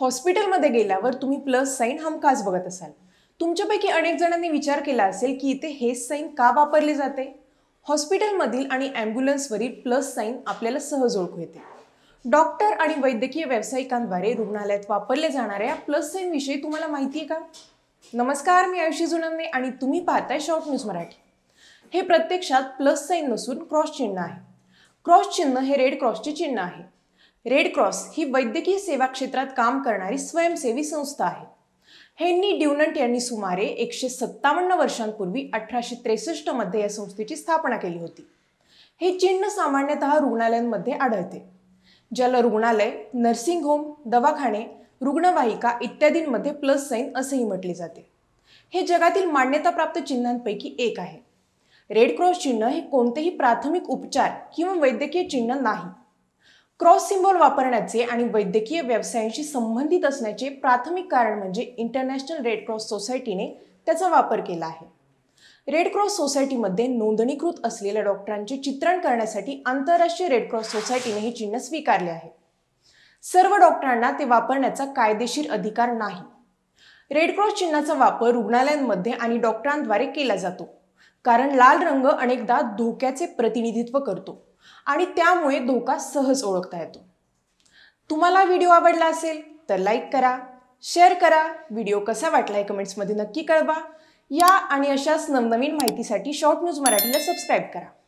हॉस्पिटलमध्ये गेल्यावर तुम्ही प्लस साईन काज बघत असाल तुमच्यापैकी अनेक जणांनी विचार केला असेल की इथे हेच साईन का वापरले जाते हॉस्पिटलमधील आणि ॲम्ब्युलन्सवरील प्लस साईन आपल्याला सहज ओळखू येते डॉक्टर आणि वैद्यकीय व्यावसायिकांद्वारे रुग्णालयात वापरले जाणाऱ्या प्लस साईनविषयी तुम्हाला माहिती आहे का नमस्कार मी आयुषी जुनंदे आणि तुम्ही पाहताय शॉर्ट न्यूज मराठी हे प्रत्यक्षात प्लस साईन नसून क्रॉस चिन्ह आहे क्रॉस चिन्ह हे रेड क्रॉसचे चिन्ह आहे रेड क्रॉस ही वैद्यकीय सेवा क्षेत्रात काम करणारी स्वयंसेवी संस्था आहे हेन्नी ड्युनंट यांनी सुमारे एकशे सत्तावन्न वर्षांपूर्वी अठराशे मध्ये या संस्थेची स्थापना केली होती हे चिन्ह सामान्यत रुग्णालयांमध्ये आढळते ज्याला रुग्णालय नर्सिंग होम दवाखाने रुग्णवाहिका इत्यादींमध्ये प्लस साईन असेही म्हटले जाते हे जगातील मान्यताप्राप्त चिन्हांपैकी एक आहे रेड क्रॉस चिन्ह हे कोणतेही प्राथमिक उपचार किंवा वैद्यकीय चिन्ह नाही क्रॉस सिम्बॉल वापरण्याचे आणि वैद्यकीय व्यवसायांशी संबंधित असण्याचे प्राथमिक कारण म्हणजे इंटरनॅशनल रेड क्रॉस सोसायटीने त्याचा वापर केला आहे रेड क्रॉस सोसायटीमध्ये नोंदणीकृत असलेल्या डॉक्टरांचे चित्रण करण्यासाठी आंतरराष्ट्रीय रेड क्रॉस सोसायटीने हे चिन्ह स्वीकारले आहे सर्व डॉक्टरांना ते वापरण्याचा कायदेशीर अधिकार नाही रेडक्रॉस चिन्हाचा वापर रुग्णालयांमध्ये आणि डॉक्टरांद्वारे केला जातो कारण लाल रंग अनेकदा धोक्याचे प्रतिनिधित्व करतो आणि त्यामुळे धोका सहज ओळखता येतो तुम्हाला व्हिडिओ आवडला असेल तर लाईक करा शेअर करा व्हिडिओ कसा वाटला आहे कमेंट्समध्ये नक्की कळवा या आणि अशाच नवनवीन माहितीसाठी शॉर्ट न्यूज मराठीला सबस्क्राईब करा